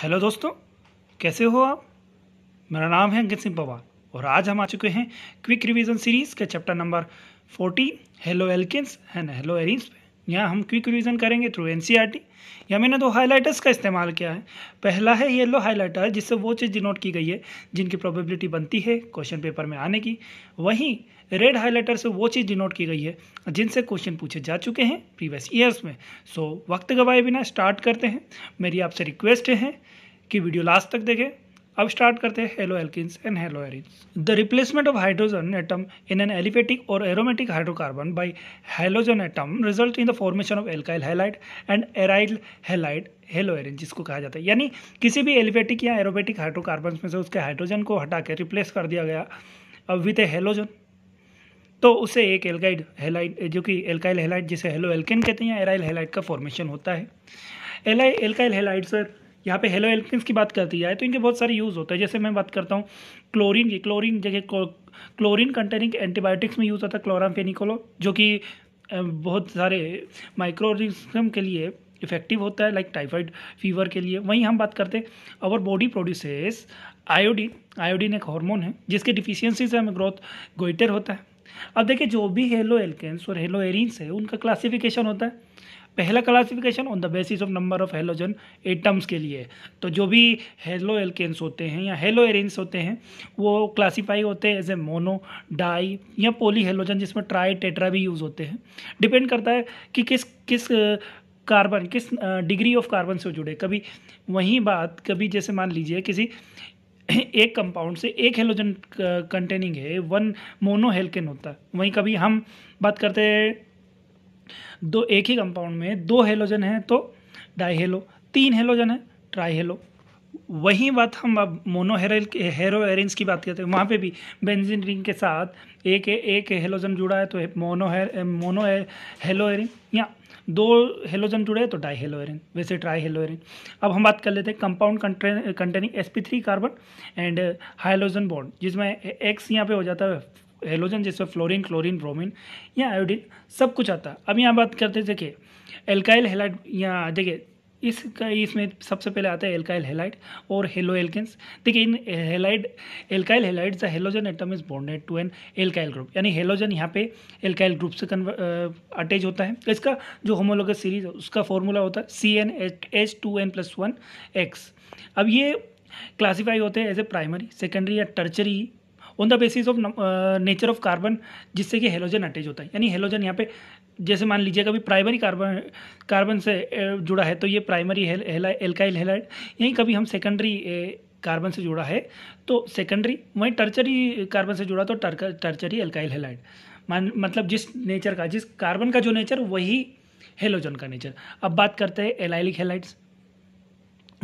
hello दोस्तों कैसे हो आप मेरा नाम है अंकित सिंह पवार और आज हम आ चुके हैं क्विक रिवीजन सीरीज के chapter number fourteen haloalkanes and haloarenes पे यहाँ हम क्विक रिवीजन करेंगे through N C R T या मैंने दो हाईलाइटर्स का इस्तेमाल किया है पहला है येलो हाईलाइटर जिससे वो चीज़ डिनोट की गई है जिनकी प्रोबेबिलिटी बनती है क्वेश्चन पेपर में आने की वहीं रेड हाईलाइटर से वो चीज़ डिनोट की गई है जिनसे क्वेश्चन पूछे जा चुके हैं प्रीवियस ईयर्स में सो so, वक्त गवाए बिना स्टार्ट करते हैं मेरी आपसे रिक्वेस्ट है कि वीडियो लास्ट तक देखें अब स्टार्ट करते हैं haloalkanes and haloarenes the replacement of hydrogen atom in an aliphatic और aromatic hydrocarbon by halogen atom result in the formation of alkyl halide and aryl halide haloarenes जिसको कहा जाता है यानी किसी भी एलिफेटिक या aromatic hydrocarbon में से उसके हाइड्रोजन को हटा के रिप्लेस कर दिया गया अब विथ ए हेलोजन तो उससे एक एल्काइड हेलाइड जो कि एल्काइल हेलाइड जिसे हेलो एल्किन कहते हैं या एराइल हेलाइड का फॉर्मेशन होता है एलाई एल्काइल हेलाइड सर यहाँ पे हेलो एल्किन की बात करती जाए तो इनके बहुत सारे यूज़ होते हैं जैसे मैं बात करता हूँ क्लोरीन की क्लोरीन जगह क्लोरीन कंटेनिंग एंटीबायोटिक्स में यूज़ होता है फेनिकोलो जो कि बहुत सारे माइक्रोरिज्म के लिए इफेक्टिव होता है लाइक टाइफाइड फीवर के लिए वहीं हम बात करते हैं our body produces iodine iodine एक हार्मोन है जिसके डिफिशियंसी से हमें ग्रोथ गोइटर होता है अब देखिए जो भी हेलो एल्केन्स और हेलो एरिन्स है उनका क्लासिफिकेशन होता है पहला classification on the basis of number of halogen atoms के लिए तो जो भी हेलो एल्केन्स होते हैं या हेलो एरिन्स होते हैं वो क्लासिफाई होते हैं एज ए मोनो डाई या पोली हेलोजन जिसमें ट्राई टेट्रा भी यूज़ होते हैं डिपेंड करता है कि किस किस कार्बन किस डिग्री ऑफ कार्बन से जुड़े कभी वही बात कभी जैसे मान लीजिए किसी एक कंपाउंड से एक हेलोजन कंटेनिंग है वन मोनो हेल्केन होता है वहीं कभी हम बात करते हैं दो एक ही कंपाउंड में दो हेलोजन तो है तो डाई हेलो तीन हेलोजन है ट्राई हेलो वही बात हम अब मोनो हेरो एरेंज की बात करते हैं वहाँ पे भी बेंजीन रिंग के साथ एक एक हेलोजन जुड़ा है तो मोनो हेर मोनो हेलो एरिन या दो हेलोजन जुड़े तो डाई हेलोरिन वैसे ट्राई हेलोरिन अब हम बात कर लेते हैं compound containing S carbon and halogen bond जिसमें एक्स यहाँ पे हो जाता है हेलोजन जिसमें फ्लोरिन क्लोरिन ब्रोमिन या आयोडीन सब कुछ आता है अब यहाँ बात करते देखिए एल्काइल हेलाइड यहाँ देखिए इसका इसमें सबसे पहले आता है एल्काइल हेलाइट और हेलो एल्केन्स देखिए in halide alkyl halide the halogen atom is bonded to an alkyl group यानी हेलोजन यहाँ पे एल्काइल ग्रुप से अटैच होता है इसका जो होमोलोग सीरीज है उसका फॉर्मूला होता है C N H two N plus one X अब ये क्लासीफाई होते हैं एज ए प्राइमरी सेकेंडरी या tertiary on the basis of nature of carbon जिससे कि हेलोजन अटैच होता है यानी हेलोजन यहाँ पे जैसे मान लीजिए कभी प्राइमरी कार्बन कार्बन से जुड़ा है तो ये प्राइमरी एल्काइल हेलाइड यहीं कभी हम सेकेंडरी कार्बन से जुड़ा है तो सेकेंडरी वहीं टर्चरी कार्बन से जुड़ा तो टर्चरी एल्काइल हेलाइड मान मतलब जिस नेचर का जिस कार्बन का जो नेचर वही हेलोजन का नेचर अब बात करते हैं एलाइलिक हेलाइड्स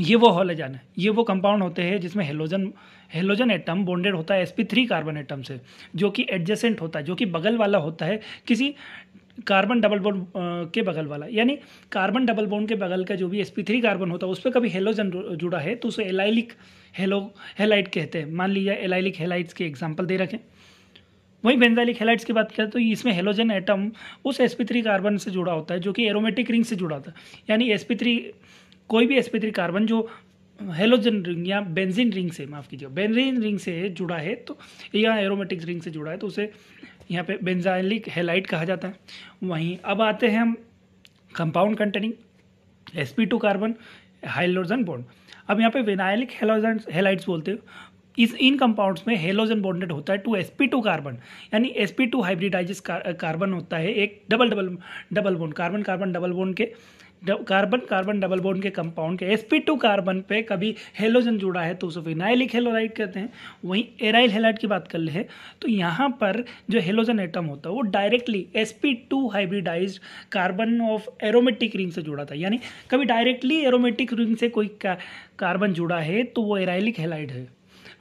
ये वो हॉलेजन है ये वो कंपाउंड होते हैं जिसमें हेलोजन हेलोजन एटम बॉन्डेड होता है थ्री कार्बन एटम से जो कि एडजेसेंट होता है जो कि बगल वाला होता है किसी कार्बन डबल बोन के बगल वाला यानी कार्बन डबल बोन के बगल का जो भी एस कार्बन होता है उस पर कभी हेलोजन जुड़ा है तो उसे एलाइलिक हेलो हेलाइट कहते हैं मान लीजिए एलाइलिक हेलाइट्स के एग्जाम्पल दे रखें वहीं बेंजाइलिक हेलाइट्स की बात करें तो इसमें हेलोजन एटम उस एस कार्बन से जुड़ा होता है जो कि एरोमेटिक रिंग से जुड़ा होता है यानी एस कोई भी एस कार्बन जो हेलोजन रिंग या बेंजिन रिंग से माफ़ कीजिए बेंजिन रिंग से जुड़ा है तो या एरोमेटिक रिंग से जुड़ा है तो उसे यहाँ पे बेंजाइलिक हेलाइट कहा जाता है वहीं अब आते हैं हम compound containing S P two carbon halogen bond अब यहाँ पे विनाइलिक हेलोजन हेलाइट्स बोलते हैं इस इन कंपाउंड्स में हेलोजन बॉन्डेड होता है to S P two carbon यानी S P two hybridize carbon होता है एक double double double bond carbon carbon double bond के कार्बन कार्बन डबल बोन के कंपाउंड के एस कार्बन पे कभी हेलोजन जुड़ा है तो उसे फिनाइलिक हेलोराइड कहते हैं वहीं एराइल हेलाइड की बात कर ले तो यहाँ पर जो हेलोजन एटम होता है वो directly S hybridize carbon of aromatic ring से जुड़ा था यानी कभी डायरेक्टली एरोमेटिक रिंग से कोई कार्बन जुड़ा है तो वो एराइलिक हेलाइड है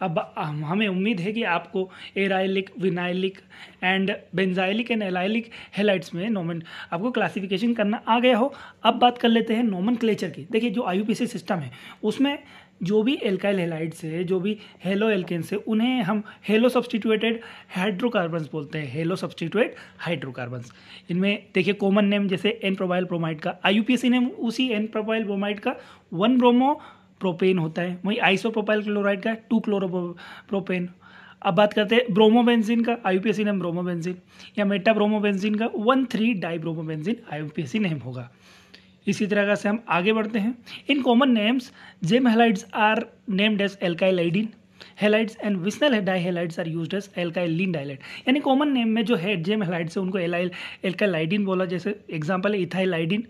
अब हमें उम्मीद है कि आपको arylic vinylic and benzylic and allylic halides में नोमन आपको क्लासिफिकेशन करना आ गया हो अब बात कर लेते हैं नोमन की देखिए जो आई सिस्टम है उसमें जो भी एल्काइल हेलाइट्स है जो भी हेलो एल्केन्स है उन्हें हम हेलो सब्सटीट्यूटेड हाइड्रोकार्बन्स बोलते हैं हेलो सब्सटीट्यूट हाइड्रोकार्बन्स इनमें देखिए कॉमन नेम जैसे एन प्रोबाइल ब्रोमाइड का आई नेम उसी एन प्रोबाइल ब्रोमाइड का वन ब्रोमो प्रोपेन होता है वहीं आइसो प्रोपाइल क्लोराइड का टू क्लोरो प्रोपेन अब बात करते हैं ब्रोमोबेंजिन का सी नेम ब्रोमोबेंजिन या मेटा ब्रोमोबेंजिन का one three di bromobenzene C name होगा इसी तरह से हम आगे बढ़ते हैं in common names gem halides are named as alkylidene halides and विस्नल die halides are use as alkylene dihalide यानी कॉमन नेम में जो है जेम हेलाइड्स है उनको एल्काइलाइडिन बोला जैसे एग्जाम्पल इथाइलाइडिन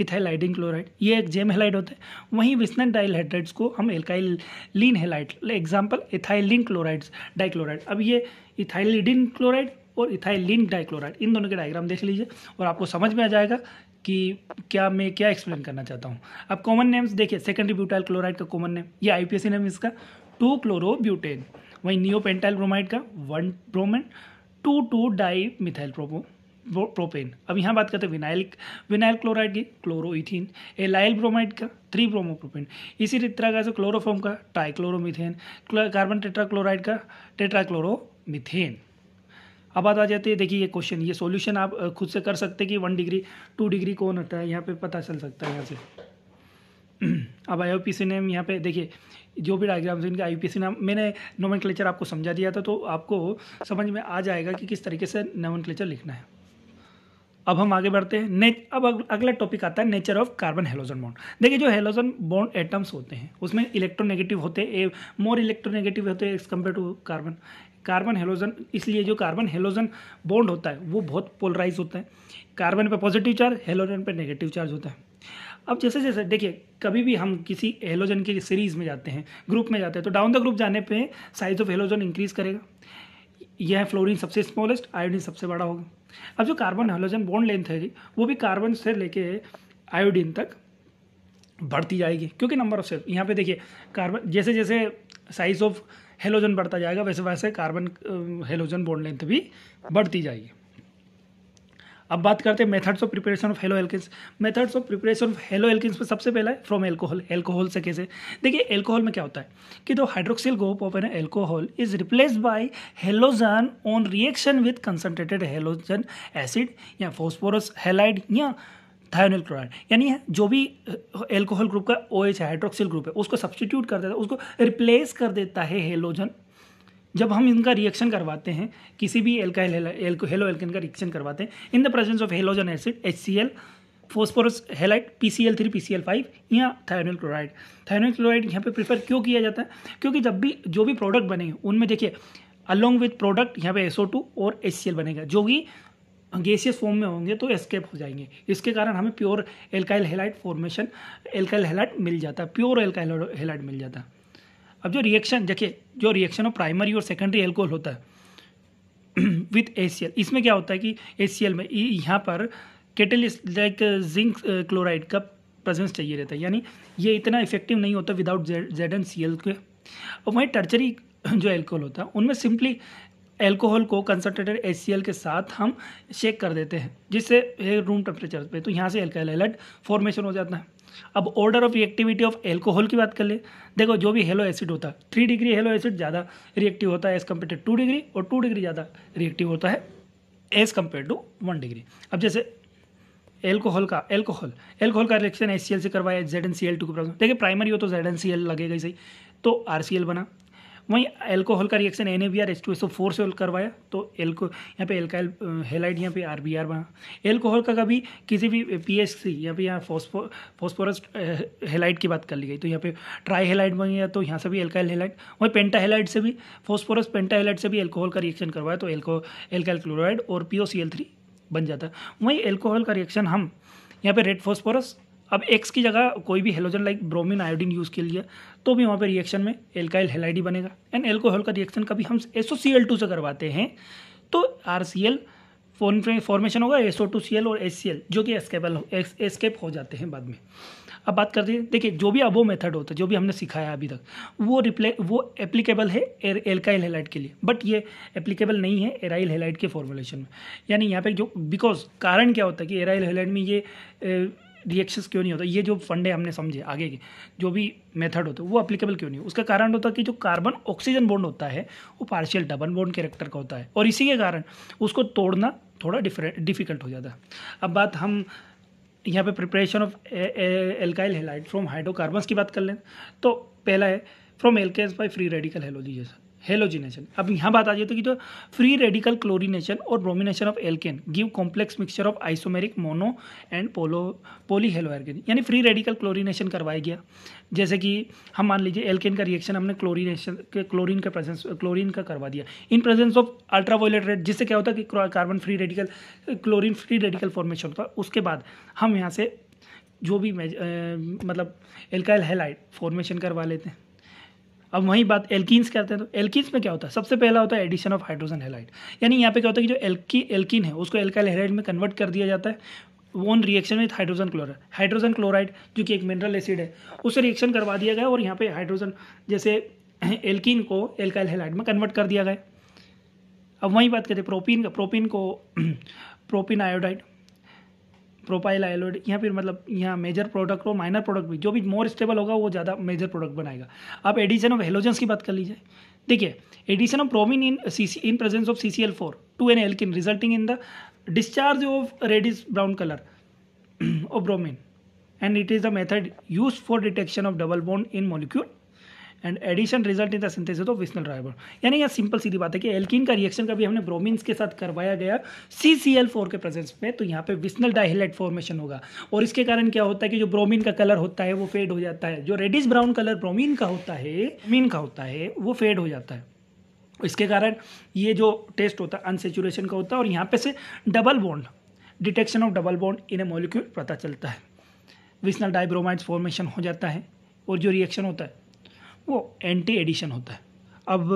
इथाइलाइडिन क्लोराइड ये एक जेम हेलाइड होते हैं वहीं विस्नट डाइलहाइड्रेट्स को हम alkylene halide example ethylene chlorides dichloride अब ये इथाइलिडिन क्लोराइड और इथाइलिन डाइक्लोराइड इन दोनों के डायग्राम देख लीजिए और आपको समझ में आ जाएगा कि क्या मैं क्या एक्सप्लेन करना चाहता हूँ अब कॉमन नेम्स देखिए सेकेंडरी ब्यूटाइल क्लोराइड का कॉमन नेम ये आईपीएसी नेम इसका टू क्लोरो ब्यूटेन वहीं नियो पेंटाइल ब्रोमाइड का one bromo two two di methyl bromo propane अब यहाँ बात करते हैं विनाइल विनाइल क्लोराइड की क्लोरोइथीन एलाइल ब्रोमाइड का थ्री ब्रोमोप्रोपेन इसी तरह का जो क्लोरोफॉम का ट्राइक्लोरोमिथेन कार्बन टेट्राक्लोराइड का टेट्राक्लोरोमिथेन अब बात आ जाती है देखिए ये क्वेश्चन ये सॉल्यूशन आप खुद से कर सकते हैं कि वन डिग्री टू डिग्री कौन होता है यहाँ पे पता चल सकता है यहाँ से अब आई ओ पी सी नेम यहाँ पे देखिए जो भी डायग्राम्स इनके आई पी सी नाम मैंने नोमन आपको समझा दिया था तो आपको समझ में आ जाएगा कि किस तरीके से नोमन लिखना है अब हम आगे बढ़ते हैं ने अब अगला टॉपिक आता है nature of carbon halogen bond देखिए जो हेलोजन बॉन्ड एटम्स होते हैं उसमें इलेक्ट्रोनेगेटिव होते हैं मोर इलेक्ट्रोनेगेटिव होते हैं as compare to carbon carbon halogen इसलिए जो कार्बन हेलोजन बॉन्ड होता है वो बहुत पोलराइज होता है कार्बन पर पॉजिटिव चार्ज हेलोजन पर नेगेटिव चार्ज होता है अब जैसे जैसे देखिए कभी भी हम किसी हेलोजन के सीरीज़ में जाते हैं ग्रुप में जाते हैं तो डाउन द ग्रुप जाने पे साइज ऑफ हेलोजन इंक्रीज़ करेगा यह है फ्लोरीन सबसे स्मॉलेस्ट आयोडीन सबसे बड़ा होगा अब जो कार्बन हाइड्रोजन बॉन्ड लेंथ है जी वो भी कार्बन से लेके आयोडीन तक बढ़ती जाएगी क्योंकि नंबर ऑफ सेल यहाँ पे देखिए कार्बन जैसे जैसे साइज ऑफ हेलोजन बढ़ता जाएगा वैसे वैसे कार्बन हेलोजन बॉन्ड लेंथ भी बढ़ती जाएगी अब बात करते हैं methods of preparation of halo alkanes methods of preparation of halo एल्किस में सबसे पहला है फ्रॉम एल्कोहल एल्कोहल से कैसे देखिए एल्कोहल में क्या होता है कि दो hydroxyl group of an alcohol is replace by halogen on reaction with concentrated halogen acid या फॉस्फोरस हेलाइड या थायोनिल क्लोराइड यानी जो भी एल्कोहल ग्रुप का ओ एच हाइड्रोक्सिल ग्रुप है उसको सब्सटीट्यूट कर देता है उसको रिप्लेस कर देता है हेलोजन जब हम इनका रिएक्शन करवाते हैं किसी भी एल्काइल हेलो एल्किन का रिएक्शन करवाते हैं in the presence of halogen acid H C L phosphorus halide P C L three P C L five या थायरल क्लोराइड थायरल क्लोराइड यहाँ पे प्रीफर क्यों किया जाता है क्योंकि जब भी जो भी प्रोडक्ट बनेंगे उनमें देखिए अलोंग विथ प्रोडक्ट यहाँ पे एसओ टू और एच सी एल बनेगा जो कि गेसियस फॉर्म में होंगे तो एस्केप हो जाएंगे इसके कारण हमें pure alkyl halide formation alkyl halide मिल जाता है प्योर एल्काइल हेलाइट मिल जाता है अब जो रिएक्शन देखिए जो रिएक्शन ऑफ प्राइमरी और सेकेंडरी एल्कोहल होता है विथ ए इसमें क्या होता है कि ए में यहाँ पर केटलिस लाइक जिंक क्लोराइड का प्रेजेंस चाहिए रहता है यानी ये इतना इफेक्टिव नहीं होता without Z N C L के और वहीं टर्चरी जो एल्कोहल होता है उनमें सिंपली एल्कोहल को कंसनट्रेटेड एस के साथ हम शेक कर देते हैं जिससे रूम टेम्परेचर पे तो यहाँ से एल्कोहल एलर्ट फॉर्मेशन हो जाता है अब order of reactivity of alcohol की बात कर ले देखो जो भी हेलो एसिड होता है थ्री डिग्री हेलो एसिड ज़्यादा रिएक्टिव होता है एज़ कम्पेयर टू डिग्री और टू डिग्री ज़्यादा रिएक्टिव होता है as compare to one degree अब जैसे एल्कोहल का एल्कोहल एल्कोहल का रिएक्शन एल से करवाया Z N C L two के देखिए प्राइमरी हो तो जेड एन सी एल लगेगा ही सही तो आर सी एल बना वहीं एल्कोहल का reaction N A B R H two S O four से करवाया तो एल्को यहाँ पे एल्काइल हेलाइड यहाँ पे आर बी आर बना एल्कोहल का कभी किसी भी पी एच सी यहाँ पे यहाँ फॉस्फो फॉस्फोरस हेलाइड की बात कर ली गई तो यहाँ पे ट्राई हेलाइड बन गया तो यहाँ से भी एल्काइल हेलाइड वहीं पेंटा हेलाइड से भी फॉस्फोरस पेंटा हेलाइड से भी एल्कोहल का रिएक्शन करवाया तो एल्को एल्काइल क्लोराइड और P O C L three बन जाता है वहीं एल्कोहल का रिएक्शन हम यहाँ पे रेड फॉस्फोरस अब एक्स की जगह कोई भी halogen like bromine iodine use के लिए तो भी वहाँ पर रिएक्शन में एल्काइल हेलाइडी बनेगा एंड एल्कोहल का रिएक्शन कभी हम एसओ से करवाते हैं तो आर सी एल फॉर्मेशन होगा एसओ टू सी एल और एस सी एल जो कि एस्केपल एस्केप हो जाते हैं बाद में अब बात करते हैं देखिए जो भी अबो मेथड होता है जो भी हमने सिखाया अभी तक वो रिप्ले वो एप्लीकेबल है एल्काइल हेलाइट के लिए बट ये एप्लीकेबल नहीं है एराइल हेलाइट के फॉर्मुलेशन में यानी यहाँ पे जो बिकॉज कारण क्या होता है कि एराइल हेलाइट में ये ए, रिएक्शंस क्यों नहीं होता ये जो फंडे हमने समझे आगे के जो भी मेथड होते वो अप्लीकेबल क्यों नहीं उसका कारण होता कि जो कार्बन ऑक्सीजन बॉन्ड होता है वो पार्शियल डबल बॉन्ड कैरेक्टर का होता है और इसी के कारण उसको तोड़ना थोड़ा डिफरेंट डिफिकल्ट हो जाता है अब बात हम यहाँ पे preparation of alkyl halide from hydrocarbons की बात कर लें तो पहला है फ्रॉम एल्केज by free radical halogens halogenation अब यहाँ बात आ जाए तो कि जो फ्री रेडिकल क्लोरिनेशन और bromination of alkane give complex mixture of isomeric mono and poly poly haloarene यानी फ्री रेडिकल क्लोरिनेशन करवाया गया जैसे कि हम मान लीजिए एल्केन का रिएक्शन हमने क्लोरिनेशन क्लोरीन का प्रेजेंस क्लोरीन का करवा दिया in presence of ultraviolet red जिससे क्या होता है कि carbon free radical chlorine free radical formation होता है उसके बाद हम यहाँ से जो भी मतलब एल्काइल हेलाइड फॉर्मेशन करवा लेते हैं अब वही बात एल्किन्स करते हैं तो एल्किन्स में क्या होता है सबसे पहला होता है एडिशन ऑफ हाइड्रोजन हेलाइड यानी यहाँ पे क्या होता है कि जो एल्की एल्किन है उसको एल्काइल हेलाइड में कन्वर्ट कर दिया जाता है on reaction with hydrogen chloride hydrogen chloride जो कि एक मिनरल एसिड है उसे रिएक्शन करवा दिया गया और यहाँ पे हाइड्रोजन जैसे एल्किन को एल्काइल हेलाइड में कन्वर्ट कर दिया गया अब वहीं बात करते प्रोपीन का प्रोपीन को प्रोपीन आयोडाइड प्रोपाइल आयलोड या फिर मतलब यहाँ मेजर प्रोडक्ट और माइनर प्रोडक्ट भी जो भी मोर स्टेबल होगा वो ज़्यादा मेजर प्रोडक्ट बनाएगा अब एडिशन ऑफ हेलोजेंस की बात कर लीजिए देखिए addition of bromine in C in presence of C C L four to an alkene resulting in the discharge of reddish brown colour of bromine and it is the method use for detection of double bond in molecule and addition result in the synthesis of vicinal राइबोन यानी यह simple सीधी बात है कि alkene का reaction कभी हमने ब्रोमिन्स के साथ करवाया गया सी सी एल फोर के प्रेजेंस में तो यहाँ पे विस्नल डाइहेलाइट फॉर्मेशन होगा और इसके कारण क्या होता है कि जो ब्रोमिन का कलर होता है वो फेड हो जाता है जो रेडिस ब्राउन कलर ब्रोमिन का होता है मीन का होता है वो फेड हो जाता है इसके कारण ये जो टेस्ट होता है अनसेचुरेशन का होता है और यहाँ पे से double bond detection of double bond in a molecule पता चलता है विस्नल डाइब्रोमाइड्स फॉर्मेशन हो जाता है और जो रिएक्शन होता है वो एंटी एडिशन होता है अब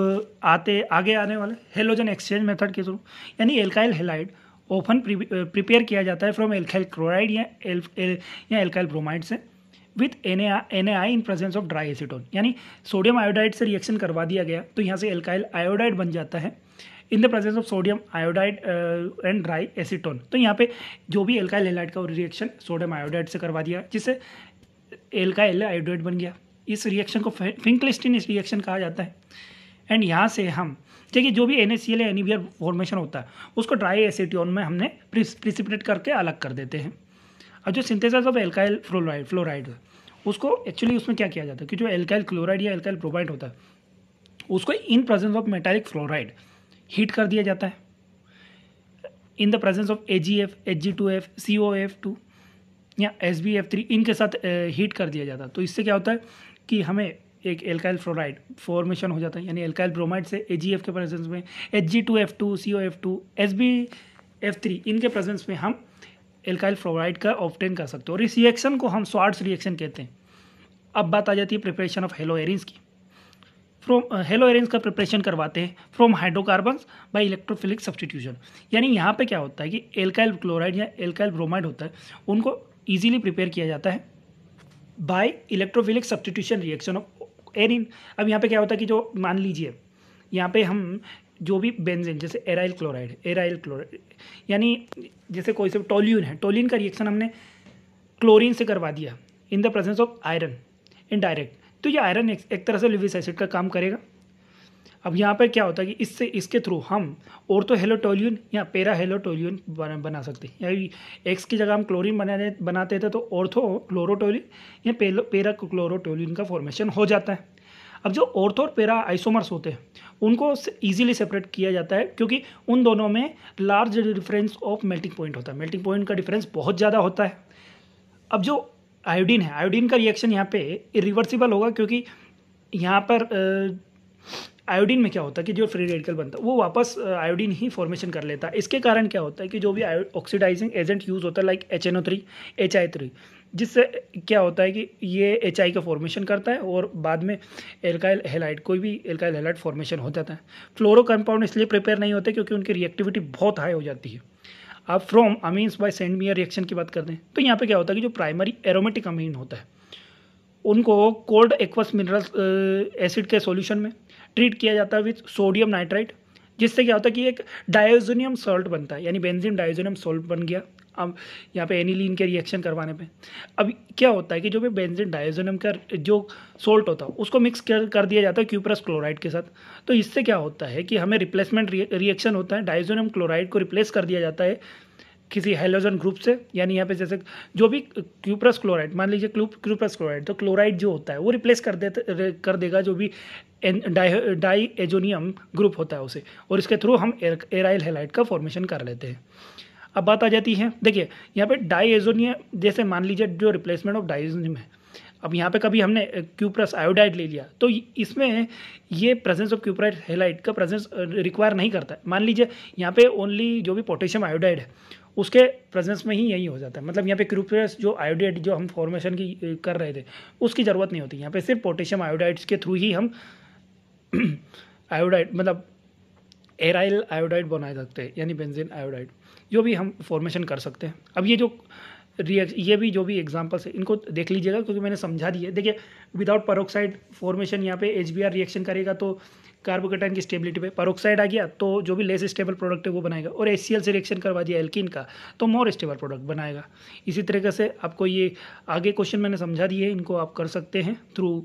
आते आगे आने वाले हेलोजन एक्सचेंज मेथड के थ्रू यानी एल्काइल हेलाइड ओपन प्रिपेयर किया जाता है फ्रॉम एल्काइल क्लोराइड या एल, एल या एल्काइल ब्रोमाइड से with N N I in presence of dry acetone यानी सोडियम आयोडाइड से रिएक्शन करवा दिया गया तो यहाँ से एल्काइल आयोडाइड बन जाता है in the presence of sodium iodide and dry acetone तो यहाँ पे जो भी एल्काइल हेलाइड का रिएक्शन सोडियम आयोडाइड से करवा दिया जिससे एल्काइल आयोडाइड बन गया इस रिएक्शन को फिंकलिस्टिन इस रिएक्शन कहा जाता है एंड यहाँ से हम देखिए जो भी एन एस सी एल या फॉर्मेशन e होता है उसको ड्राई एसिटियन में हमने प्रिसिपिटेट करके अलग कर देते हैं और जो synthesis of alkyl fluoride fluoride उसको एक्चुअली उसमें क्या किया जाता है कि जो एल्काइल क्लोराइड या एल्काइल प्रोवाइड होता है उसको in presence of metallic fluoride heat कर दिया जाता है in the presence of A G F H G two F C O F two या एस बी एफ थ्री इनके साथ हीट कर दिया जाता है तो इससे क्या होता है कि हमें एक एल्काइल फ्लोराइड फॉर्मेशन हो जाता है यानी एल्काइल ब्रोमाइड से ए के प्रेजेंस में H G two F two C O F two S B F three इनके प्रेजेंस में हम एल्काइल फ्लोराइड का ऑप्टेन कर सकते हैं और इस रिएक्शन को हम स्वार्ट्स रिएक्शन कहते हैं अब बात आ जाती है प्रिपरेशन ऑफ हेलो एरिंस की फ्रॉम हेलो एरेंस का प्रिपरेशन करवाते हैं from hydrocarbons by electrophilic substitution यानी यहाँ पे क्या होता है कि एल्काइल क्लोराइड या एल्काइल ब्रोमाइड होता है उनको ईजिली प्रिपेयर किया जाता है by electrophilic substitution reaction of arene अब यहाँ पे क्या होता है कि जो मान लीजिए यहाँ पे हम जो भी बेंजीन जैसे एराइल क्लोराइड एराइल क्लोराइड यानी जैसे कोई से टोल्यून है टोल्यून का रिएक्शन हमने क्लोरीन से करवा दिया in the presence of iron indirect तो ये आयरन एक, एक तरह से लिविस एसिड का काम करेगा अब यहाँ पर क्या होता है कि इससे इसके थ्रू हम और तो हेलोटोलियन या पेरा हेलोटोलियन बना, सकते हैं या एक्स की जगह हम क्लोरीन बनाने बनाते थे तो ऑर्थो क्लोरोटोलिन या पेलो पेरा क्लोरोटोलिन का फॉर्मेशन हो जाता है अब जो ऑर्थो और पेरा आइसोमर्स होते हैं उनको इजीली सेपरेट किया जाता है क्योंकि उन दोनों में large difference of melting point होता है मेल्टिंग पॉइंट का डिफरेंस बहुत ज़्यादा होता है अब जो आयोडीन है आयोडीन का रिएक्शन यहाँ पे इरिवर्सिबल होगा क्योंकि यहाँ पर आयोडीन में क्या होता है कि जो फ्री रेडिकल बनता है वो वापस आयोडीन ही फॉर्मेशन कर लेता है इसके कारण क्या होता है कि जो भी ऑक्सीडाइजिंग एजेंट यूज़ होता है like H N O three H I three जिससे क्या होता है कि ये एच आई का फॉर्मेशन करता है और बाद में एल्काइल हेलाइट कोई भी एल्काइल हेलाइट फॉर्मेशन हो जाता है फ्लोरो कंपाउंड इसलिए प्रिपेयर नहीं होते क्योंकि उनकी रिएक्टिविटी बहुत हाई हो जाती है आप from amines by Sandmeyer reaction की बात करते हैं तो यहाँ पे क्या होता है कि जो प्राइमरी एरोमेटिक अमीन होता है उनको कोल्ड एक्वस मिनरल एसिड के सॉल्यूशन में ट्रीट किया जाता है विथ सोडियम नाइट्राइट जिससे क्या होता है कि एक डायोजोनियम सॉल्ट बनता है यानी बेंजीन डायोजोनियम सॉल्ट बन गया अब यहाँ पे एनिलीन के रिएक्शन करवाने पे अब क्या होता है कि जो भी बेंजीन डायोजोनियम का जो सोल्ट होता है उसको मिक्स कर कर दिया जाता है क्यूप्रस क्लोराइड के साथ तो इससे क्या होता है कि हमें रिप्लेसमेंट रिएक्शन होता है डायोजोनियम क्लोराइड को रिप्लेस कर दिया जाता है किसी हेलोजन ग्रुप से यानी यहाँ पे जैसे जो भी क्यूप्रस क्लोराइड मान लीजिए क्यूप्रस क्लोराइड तो क्लोराइड जो होता है वो रिप्लेस कर दे कर देगा जो भी डाई एजोनियम ग्रुप होता है उसे और इसके थ्रू हम एराइल हेलाइट का फॉर्मेशन कर लेते हैं अब बात आ जाती है देखिए यहाँ पे डाई एजोनियम जैसे मान लीजिए जो रिप्लेसमेंट ऑफ डाइजोनियम है अब यहाँ पे कभी हमने क्यूप्रस आयोडाइड ले लिया तो इसमें ये प्रेजेंस ऑफ क्यूप्राइड हेलाइट का प्रेजेंस रिक्वायर नहीं करता है मान लीजिए यहाँ पे ओनली जो भी पोटेशियम आयोडाइड है उसके प्रेजेंस में ही यही हो जाता है मतलब यहाँ पे क्यूप्रस जो आयोडाइड जो हम फॉर्मेशन की कर रहे थे उसकी ज़रूरत नहीं होती यहाँ पर सिर्फ पोटेशियम आयोडाइड्स के थ्रू ही हम आयोडाइड मतलब एराइल आयोडाइड बना सकते हैं यानी बेंजिन आयोडाइड जो भी हम फॉर्मेशन कर सकते हैं अब ये जो रिएक्ट ये भी जो भी एग्जाम्पल्स है इनको देख लीजिएगा क्योंकि मैंने समझा दिया देखिए विदाउट परोक्साइड फॉर्मेशन यहाँ पे एच रिएक्शन करेगा तो कार्बोकेटाइन की स्टेबिलिटी पे परोक्साइड आ गया तो जो भी लेस स्टेबल प्रोडक्ट है वो बनाएगा और एस से रिएक्शन करवा दिया एल्किन का तो मोर स्टेबल प्रोडक्ट बनाएगा इसी तरीके से आपको ये आगे क्वेश्चन मैंने समझा दिए इनको आप कर सकते हैं थ्रू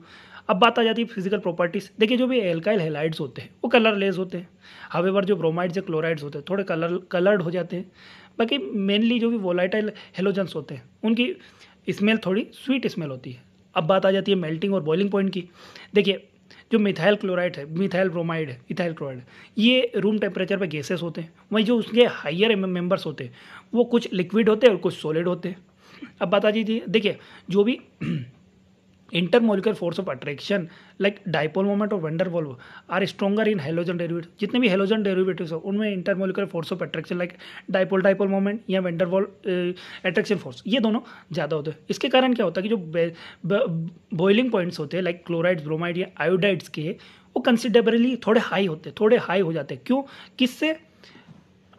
अब बात आ जाती है फिजिकल प्रॉपर्टीज़ देखिए जो भी एल्काइल हेलाइड्स होते हैं वो कलरलेस होते हैं हावेवर जो ब्रोमाइड्स या क्लोराइड्स होते हैं थोड़े कलर कलर्ड हो जाते हैं बाकी मेनली जो भी वोलाइटाइल हेलोजन्स होते हैं उनकी स्मेल थोड़ी स्वीट स्मेल होती है अब बात आ जाती है मेल्टिंग और बॉइलिंग पॉइंट की देखिए जो मिथाइल क्लोराइड है मिथाइल ब्रोमाइड है इथाइल क्लोराइड ये रूम टेम्परेचर पर गैसेस होते हैं वहीं जो उसके हाइयर मेंबर्स होते हैं वो कुछ लिक्विड होते हैं और कुछ सॉलिड होते हैं अब बता दीजिए देखिए जो भी intermolecular force of attraction like dipole moment और van der Waals are stronger in halogen derivative जितने भी हेलोजन डेरिवेटिव्स हैं उनमें intermolecular force of attraction like dipole dipole moment या वेंडर वॉल्व अट्रैक्शन फोर्स ये दोनों ज़्यादा होते हैं इसके कारण क्या होता है कि जो बॉइलिंग पॉइंट्स होते हैं लाइक क्लोराइड्स ब्रोमाइड या आयोडाइड्स के वो कंसिडेबरली थोड़े हाई होते हैं थोड़े हाई हो जाते हैं क्यों किससे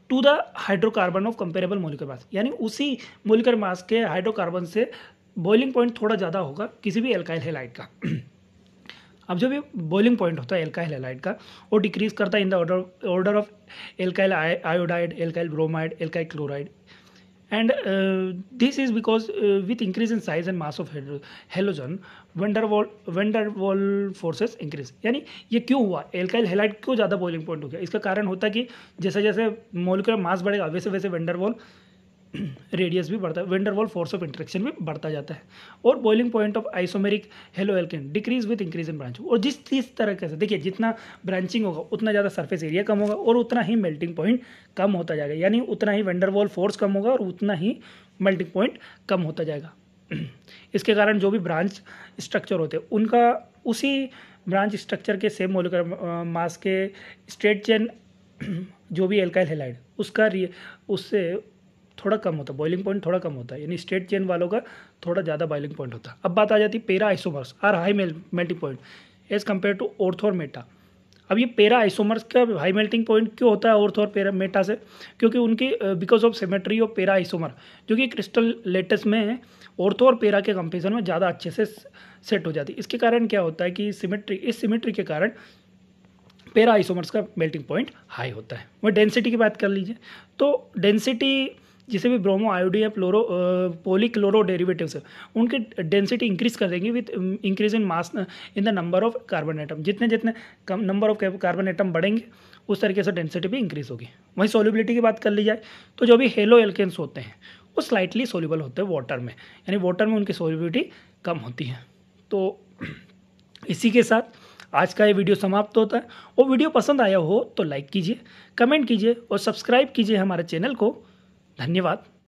to the hydrocarbon of comparable molecular mass यानी उसी मोलिकुलर मास के हाइड्रोकार्बन से बॉइलिंग पॉइंट थोड़ा ज़्यादा होगा किसी भी एल्काइल हेलाइट का अब जो भी बॉइलिंग पॉइंट होता है एल्काइल हेलाइट का वो डिक्रीज करता है in the order order of alkyl iodide alkyl bromide alkyl chloride and this is because with increase in size and mass of halogen of halogen van der यानी ये क्यों हुआ एल्काइल हेलाइट क्यों ज़्यादा बॉइलिंग पॉइंट हो गया इसका कारण होता है कि जैसे जैसे मोलिकुलर मास बढ़ेगा वैसे वैसे वेंडर वॉल रेडियस भी बढ़ता है वेंडरवॉल फोर्स ऑफ इंट्रेक्शन भी बढ़ता जाता है और boiling point of isomeric haloalkane decrease with increase in branch और जिस जिस तरह से देखिए जितना ब्रांचिंग होगा उतना ज़्यादा सर्फेस एरिया कम होगा और उतना ही मेल्टिंग पॉइंट कम होता जाएगा यानी उतना ही वेंडरवॉल फोर्स कम होगा और उतना ही मेल्टिंग पॉइंट कम होता जाएगा इसके कारण जो भी ब्रांच स्ट्रक्चर होते हैं उनका उसी ब्रांच स्ट्रक्चर के सेम मोलिकुलर मास के स्ट्रेट चेन जो भी एल्काइल हेलाइड उसका उससे थोड़ा कम होता बॉइलिंग पॉइंट थोड़ा कम होता है यानी स्ट्रेट चेन वालों का थोड़ा ज़्यादा बॉइलिंग पॉइंट होता है अब बात आ जाती है para isomers are high melting point as compare to और मेटा अब ये पेरा आइसोमर्स का हाई मेल्टिंग पॉइंट क्यों होता है ऑर्थो और पेरा मेटा से क्योंकि उनकी because of symmetry of para isomer जो कि क्रिस्टल लेटेस्ट में ओर्थो और पेरा के कंपेरिजन में ज़्यादा अच्छे से सेट हो जाती है इसके कारण क्या होता है कि सिमेट्री इस सिमेट्री के कारण पेरा आइसोमर्स का मेल्टिंग पॉइंट हाई होता है वह डेंसिटी की बात कर लीजिए तो डेंसिटी जिसे भी ब्रोमो आयोडीन या प्लोरो क्लोरो डेरिवेटिव्स उनके डेंसिटी इंक्रीज कर देंगे with increase in mass in the number of carbon atom जितने जितने कम नंबर ऑफ कार्बन आइटम बढ़ेंगे उस तरीके से डेंसिटी भी इंक्रीज होगी वहीं सोलिबिलिटी की बात कर ली जाए तो जो भी हेलो एल्केन्स होते हैं वो स्लाइटली सोलिबल होते हैं वाटर में यानी वाटर में उनकी सोलिबिलिटी कम होती है तो इसी के साथ आज का ये वीडियो समाप्त होता है और वीडियो पसंद आया हो तो लाइक कीजिए कमेंट कीजिए और सब्सक्राइब कीजिए हमारे चैनल को धन्यवाद